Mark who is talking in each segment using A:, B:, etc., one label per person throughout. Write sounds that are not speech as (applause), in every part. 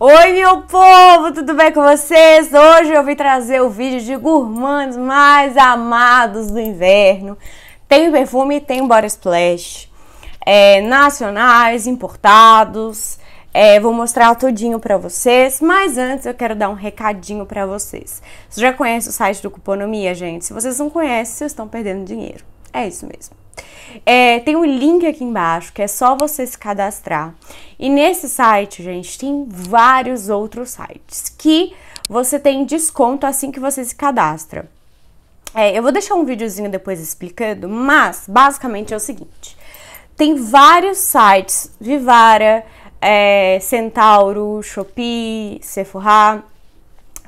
A: Oi, meu povo, tudo bem com vocês? Hoje eu vim trazer o vídeo de gourmands mais amados do inverno. Tem perfume, tem body splash, é, nacionais, importados. É, vou mostrar tudinho pra vocês, mas antes eu quero dar um recadinho pra vocês. Vocês já conhecem o site do Cuponomia, gente? Se vocês não conhecem, vocês estão perdendo dinheiro. É isso mesmo. É, tem um link aqui embaixo que é só você se cadastrar. E nesse site, gente, tem vários outros sites que você tem desconto assim que você se cadastra. É, eu vou deixar um videozinho depois explicando, mas basicamente é o seguinte: tem vários sites, Vivara, é, Centauro, Shopee, Sephora,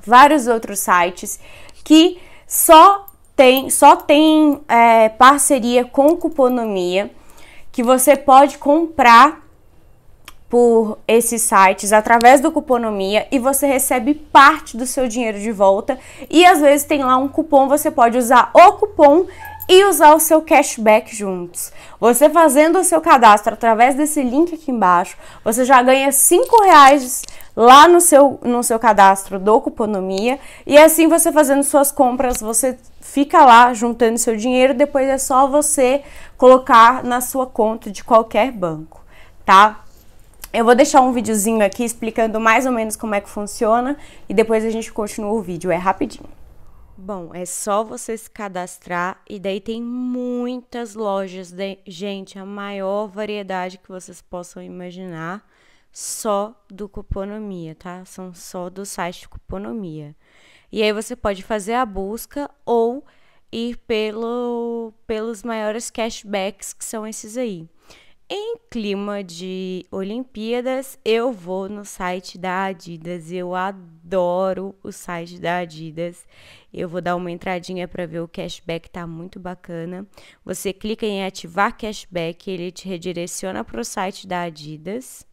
A: vários outros sites que só tem, só tem é, parceria com Cuponomia, que você pode comprar por esses sites através do Cuponomia e você recebe parte do seu dinheiro de volta. E às vezes tem lá um cupom, você pode usar o cupom e usar o seu cashback juntos. Você fazendo o seu cadastro através desse link aqui embaixo, você já ganha cinco reais lá no seu, no seu cadastro do Cuponomia e assim você fazendo suas compras, você fica lá juntando seu dinheiro, depois é só você colocar na sua conta de qualquer banco, tá? Eu vou deixar um videozinho aqui explicando mais ou menos como é que funciona e depois a gente continua o vídeo, é rapidinho. Bom, é só você se cadastrar e daí tem muitas lojas, de, gente, a maior variedade que vocês possam imaginar, só do Cuponomia, tá? São só do site Cuponomia. E aí você pode fazer a busca ou ir pelo, pelos maiores cashbacks, que são esses aí. Em clima de Olimpíadas, eu vou no site da Adidas. Eu adoro o site da Adidas. Eu vou dar uma entradinha para ver o cashback, tá muito bacana. Você clica em ativar cashback, ele te redireciona para o site da Adidas.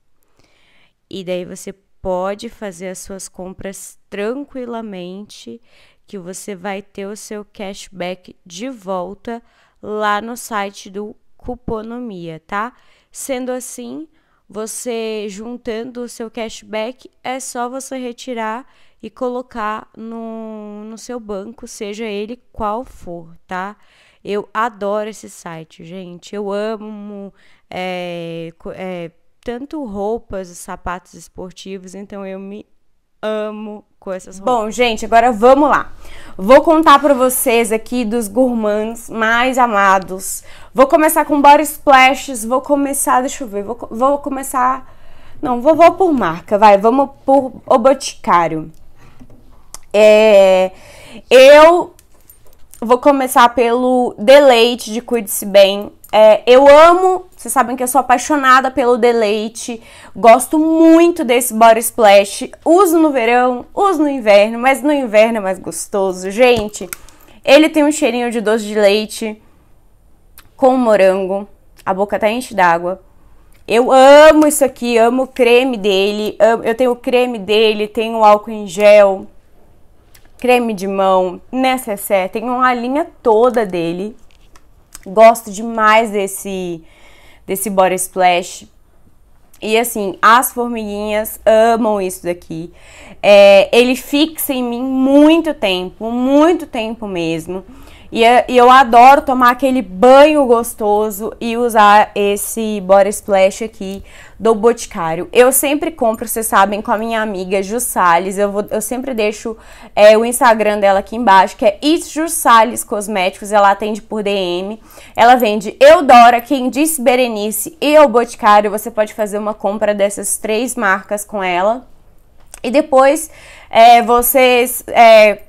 A: E daí você pode fazer as suas compras tranquilamente, que você vai ter o seu cashback de volta lá no site do Cuponomia, tá? Sendo assim, você juntando o seu cashback, é só você retirar e colocar no, no seu banco, seja ele qual for, tá? Eu adoro esse site, gente. Eu amo é, é, tanto roupas, sapatos esportivos, então eu me amo com essas roupas. Bom, gente, agora vamos lá. Vou contar para vocês aqui dos gourmands mais amados. Vou começar com body splashes, vou começar, deixa eu ver, vou, vou começar... Não, vou, vou por marca, vai, vamos por o Boticário. É, eu vou começar pelo Deleite de Cuide-se Bem. É, eu amo, vocês sabem que eu sou apaixonada pelo deleite, gosto muito desse body splash. Uso no verão, uso no inverno, mas no inverno é mais gostoso. Gente, ele tem um cheirinho de doce de leite com morango, a boca tá enche d'água. Eu amo isso aqui, amo o creme dele, eu tenho o creme dele, tenho o álcool em gel, creme de mão, necessaire, tenho a linha toda dele, Gosto demais desse, desse body splash. E assim, as formiguinhas amam isso daqui. É, ele fixa em mim muito tempo, muito tempo mesmo. É, e, eu adoro tomar aquele banho gostoso e usar esse Body Splash aqui do Boticário. Eu sempre compro, vocês sabem, com a minha amiga Ju Salles. Eu, vou, eu sempre deixo é, o Instagram dela aqui embaixo, que é It's Cosméticos. Ela atende por DM. Ela vende Eudora, quem disse Berenice e o Boticário. Você pode fazer uma compra dessas três marcas com ela. E depois é, vocês é,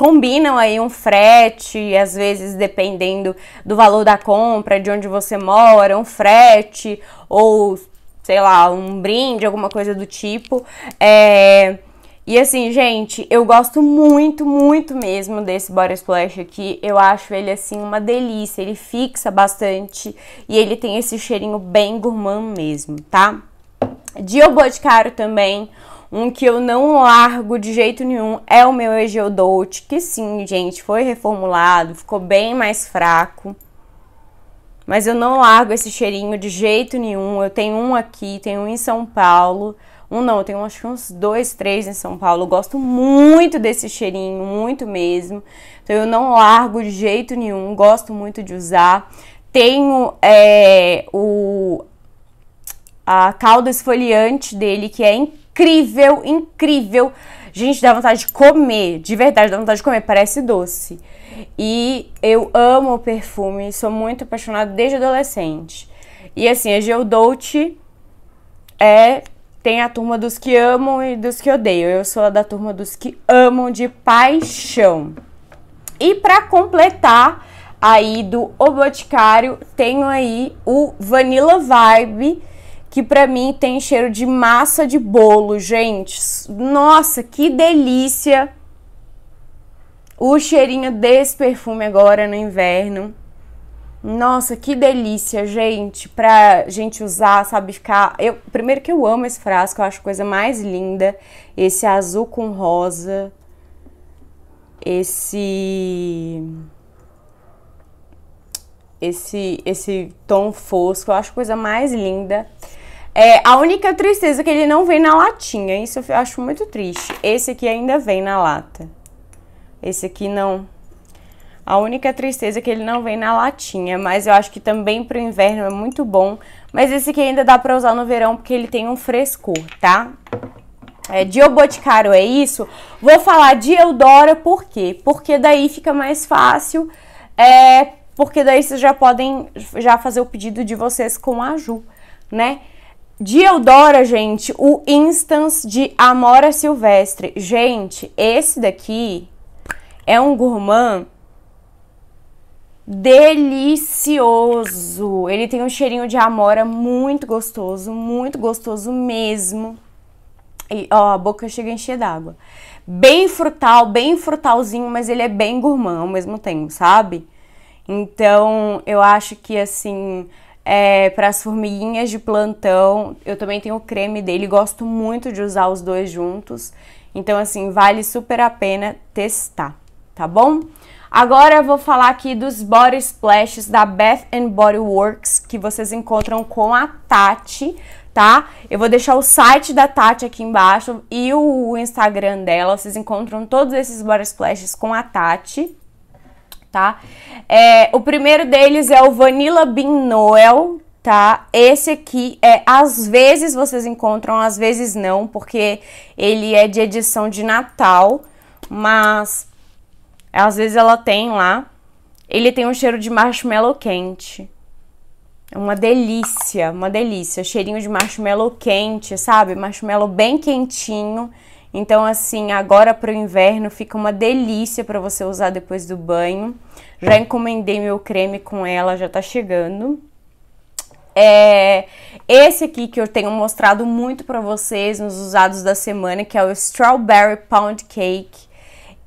A: combinam aí um frete, às vezes dependendo do valor da compra, de onde você mora, um frete ou sei lá, um brinde, alguma coisa do tipo. É... E assim, gente, eu gosto muito, muito mesmo desse Body Splash aqui. Eu acho ele assim uma delícia, ele fixa bastante e ele tem esse cheirinho bem gourmand mesmo, tá? De O Boticário também, um que eu não largo de jeito nenhum é o meu Egeodolt, que sim, gente, foi reformulado, ficou bem mais fraco. Mas eu não largo esse cheirinho de jeito nenhum. Eu tenho um aqui, tenho um em São Paulo. Um não, eu tenho acho que uns dois, três em São Paulo. Eu gosto muito desse cheirinho, muito mesmo. Então eu não largo de jeito nenhum, gosto muito de usar. Tenho é, o, a calda esfoliante dele, que é incrível incrível, incrível. Gente, dá vontade de comer, de verdade, dá vontade de comer, parece doce. E eu amo perfume, sou muito apaixonada desde adolescente. E assim, a Geodolce é tem a turma dos que amam e dos que odeiam. Eu sou da turma dos que amam de paixão. E para completar aí do O Boticário, tenho aí o Vanilla Vibe, que para mim tem cheiro de massa de bolo, gente. Nossa, que delícia! O cheirinho desse perfume agora no inverno. Nossa, que delícia, gente, pra gente usar, sabe, ficar... Eu, primeiro que eu amo esse frasco, eu acho a coisa mais linda, esse azul com rosa, esse... Esse, esse tom fosco, eu acho a coisa mais linda. É, a única tristeza é que ele não vem na latinha. Isso eu acho muito triste. Esse aqui ainda vem na lata. Esse aqui não. A única tristeza é que ele não vem na latinha, mas eu acho que também pro inverno é muito bom. Mas esse aqui ainda dá pra usar no verão porque ele tem um frescor, tá? É, de O é isso. Vou falar de Eudora por quê? Porque daí fica mais fácil, é, porque daí vocês já podem já fazer o pedido de vocês com a Ju, né? De Eudora, gente, o Instance de Amora Silvestre. Gente, esse daqui é um gourmand delicioso. Ele tem um cheirinho de amora muito gostoso, muito gostoso mesmo. E, ó, a boca chega a encher d'água. Bem frutal, bem frutalzinho, mas ele é bem gourmand ao mesmo tempo, sabe? Então, eu acho que assim, é, para as formiguinhas de plantão. Eu também tenho o creme dele, gosto muito de usar os dois juntos. Então, assim, vale super a pena testar, tá bom? Agora eu vou falar aqui dos Body Splashes da Bath Body Works, que vocês encontram com a Tati, tá? Eu vou deixar o site da Tati aqui embaixo e o Instagram dela. Vocês encontram todos esses Body Splashes com a Tati tá? É, o primeiro deles é o Vanilla Bean Noel, tá? Esse aqui é às vezes vocês encontram, às vezes não, porque ele é de edição de Natal, mas às vezes ela tem lá. Ele tem um cheiro de marshmallow quente. É uma delícia, uma delícia. Cheirinho de marshmallow quente, sabe? Marshmallow bem quentinho. Então, assim, agora para o inverno fica uma delícia para você usar depois do banho. Já encomendei meu creme com ela, já tá chegando. É esse aqui que eu tenho mostrado muito para vocês nos usados da semana, que é o Strawberry Pound Cake.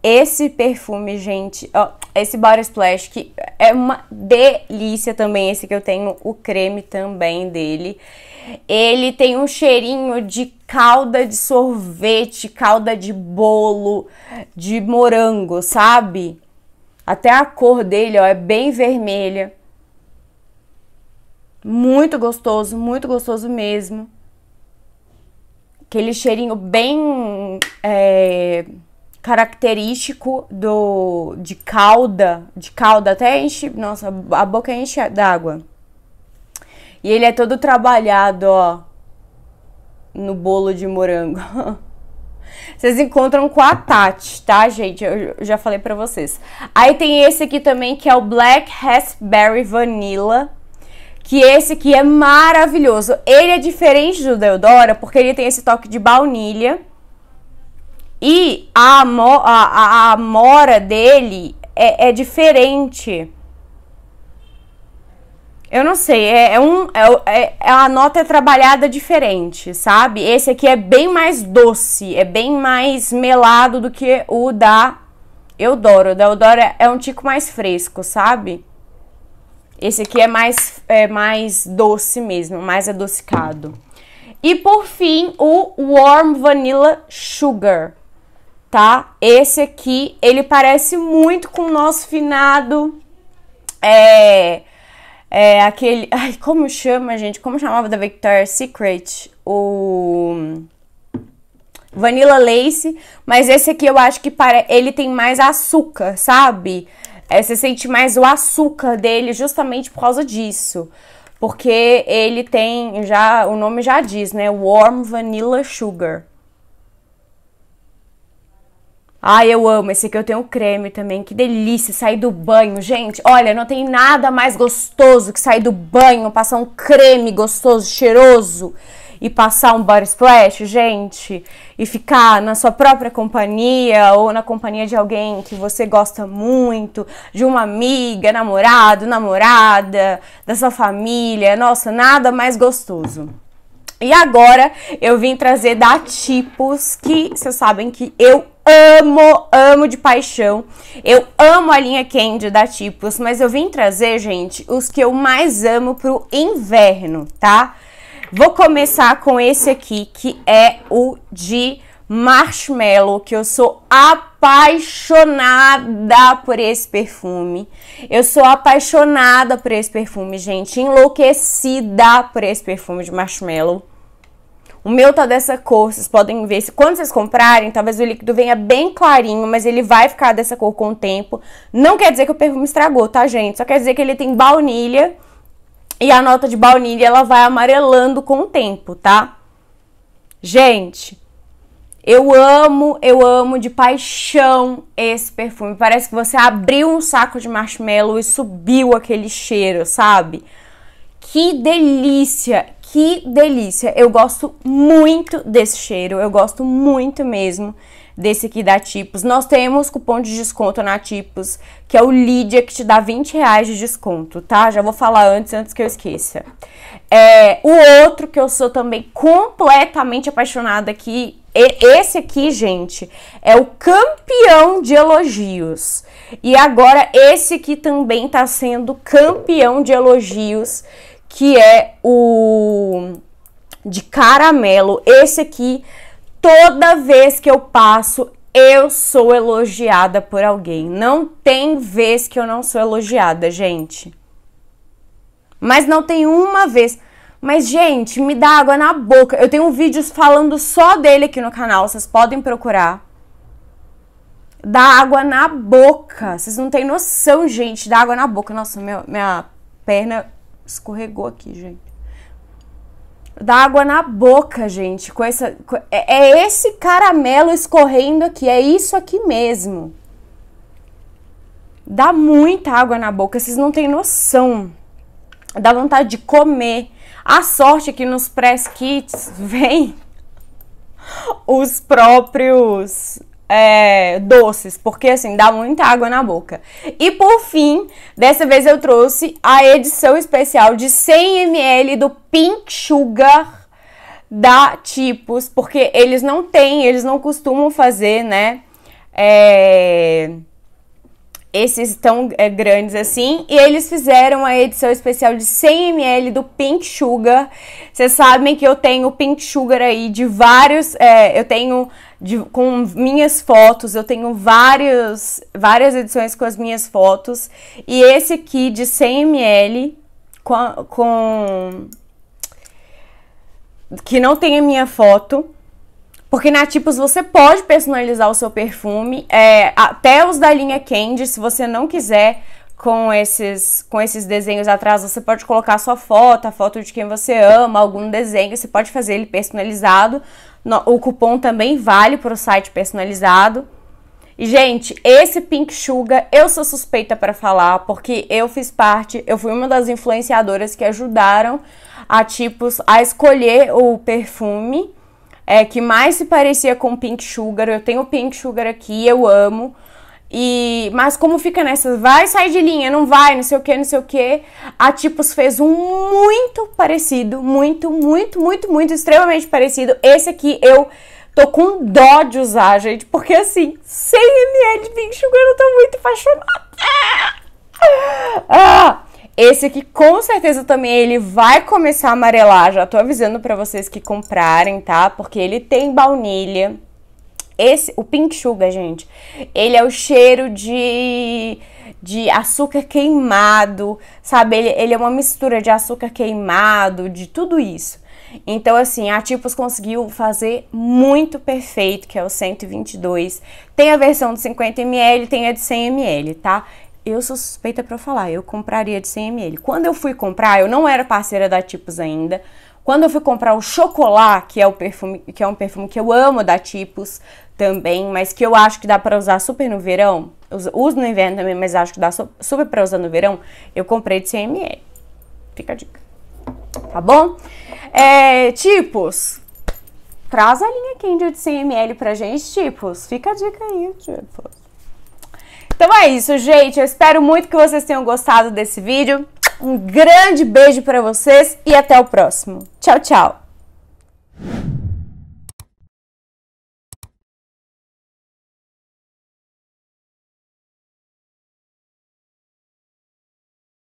A: Esse perfume, gente, ó, esse Body Splash que é uma delícia também, esse que eu tenho o creme também dele. Ele tem um cheirinho de calda de sorvete, calda de bolo, de morango, sabe? Até a cor dele, ó, é bem vermelha. Muito gostoso, muito gostoso mesmo. Aquele cheirinho bem é, característico do de calda, de calda até enche, nossa, a boca enche d'água. E ele é todo trabalhado, ó no bolo de morango. (laughs) Vocês encontram com a Tati, tá, gente? Eu já falei pra vocês. Aí tem esse aqui também, que é o Black Raspberry Vanilla. Que esse aqui é maravilhoso. Ele é diferente do Deodora, porque ele tem esse toque de baunilha. E a, mora a, a amora dele é, é diferente. Eu não sei, é, é um. É, é, é, a nota é trabalhada diferente, sabe? Esse aqui é bem mais doce, é bem mais melado do que o da Eudoro. O da Eudoro é, é um tico mais fresco, sabe? Esse aqui é mais, é mais doce mesmo, mais adocicado. E por fim, o Warm Vanilla Sugar, tá? Esse aqui, ele parece muito com o nosso finado. É é aquele. (laughs) Ai, como chama, gente? Como chamava da Victoria's Secret? O. Vanilla Lace. Mas esse aqui eu acho que para ele tem mais açúcar, sabe? É, você sente mais o açúcar dele justamente por causa disso. Porque ele tem já. O nome já diz, né? Warm Vanilla Sugar. Ai, eu amo. Esse aqui eu tenho creme também. Que delícia sair do banho, gente. Olha, não tem nada mais gostoso que sair do banho, passar um creme gostoso, cheiroso e passar um body splash, gente, e ficar na sua própria companhia ou na companhia de alguém que você gosta muito, de uma amiga, namorado, namorada, da sua família. Nossa, nada mais gostoso. E agora eu vim trazer da Tipos, que vocês sabem que eu amo, amo de paixão. Eu amo a linha Candy da Tipos, mas eu vim trazer, gente, os que eu mais amo pro inverno, tá? Vou começar com esse aqui, que é o de marshmallow, que eu sou apaixonada por esse perfume. Eu sou apaixonada por esse perfume, gente, enlouquecida por esse perfume de marshmallow. O meu tá dessa cor, vocês podem ver. Quando vocês comprarem, talvez o líquido venha bem clarinho, mas ele vai ficar dessa cor com o tempo. Não quer dizer que o perfume estragou, tá, gente? Só quer dizer que ele tem baunilha e a nota de baunilha ela vai amarelando com o tempo, tá? Gente, eu amo, eu amo de paixão esse perfume. Parece que você abriu um saco de marshmallow e subiu aquele cheiro, sabe? Que delícia! que delícia! Eu gosto muito desse cheiro, eu gosto muito mesmo desse aqui da Tipos. Nós temos cupom de desconto na Tipos, que é o Lídia, que te dá 20 reais de desconto, tá? Já vou falar antes, antes que eu esqueça. É, o outro que eu sou também completamente apaixonada aqui, esse aqui, gente, é o campeão de elogios. E agora esse aqui também tá sendo campeão de elogios que é o de caramelo. Esse aqui, toda vez que eu passo, eu sou elogiada por alguém. Não tem vez que eu não sou elogiada, gente. Mas não tem uma vez. Mas, gente, me dá água na boca. Eu tenho um vídeo falando só dele aqui no canal, vocês podem procurar. Dá água na boca. Vocês não têm noção, gente, dá água na boca. Nossa, minha perna Escorregou aqui, gente. Dá água na boca, gente. Com essa, com, é, é esse caramelo escorrendo aqui. É isso aqui mesmo. Dá muita água na boca. Vocês não têm noção. Dá vontade de comer. A sorte é que nos press kits (laughs) vem os próprios é, doces, porque assim dá muita água na boca. E por fim, dessa vez eu trouxe a edição especial de 100 ml do Pink Sugar da Tipos, porque eles não têm, eles não costumam fazer, né? É, esses tão é, grandes assim. E eles fizeram a edição especial de 100ml do Pink Sugar. Vocês sabem que eu tenho Pink Sugar aí de vários. É, eu tenho de, com minhas fotos, eu tenho várias várias edições com as minhas fotos. E esse aqui de 100ml com, com que não tem a minha foto. Porque na Tipos você pode personalizar o seu perfume, é, até os da linha Candy, se você não quiser com esses, com esses desenhos atrás, você pode colocar sua foto, a foto de quem você ama, algum desenho, você pode fazer ele personalizado. O cupom também vale para o site personalizado. E, gente, esse Pink Sugar eu sou suspeita para falar, porque eu fiz parte, eu fui uma das influenciadoras que ajudaram a tipos a escolher o perfume é, que mais se parecia com Pink Sugar. Eu tenho Pink Sugar aqui, eu amo. E, mas como fica nessa, vai sair de linha, não vai, não sei o que, não sei o que, a Tipos fez um muito parecido, muito, muito, muito, muito, extremamente parecido. Esse aqui eu tô com dó de usar, gente, porque assim, 100ml de Pink Sugar eu tô muito apaixonada. Ah, esse aqui com certeza também ele vai começar a amarelar, já tô avisando pra vocês que comprarem, tá? Porque ele tem baunilha. Esse, o pink sugar, gente, ele é o cheiro de, de açúcar queimado, sabe? Ele, ele é uma mistura de açúcar queimado, de tudo isso. Então, assim, a Tipos conseguiu fazer muito perfeito, que é o 122. Tem a versão de 50ml, tem a de 100ml, tá? Eu sou suspeita para falar, eu compraria de 100ml. Quando eu fui comprar, eu não era parceira da Tipos ainda. Quando eu fui comprar o Chocolat, que é, o perfume, que é um perfume que eu amo da Tipos também, mas que eu acho que dá para usar super no verão, uso no inverno também, mas acho que dá super para usar no verão, eu comprei de 100 ml. Fica a dica. Tá bom? É, tipos, traz a linha Kindle de 100 ml pra gente, tipos. Fica a dica aí, tipos. Então é isso, gente. Eu espero muito que vocês tenham gostado desse vídeo. Um grande beijo para vocês e até o próximo. Tchau, tchau.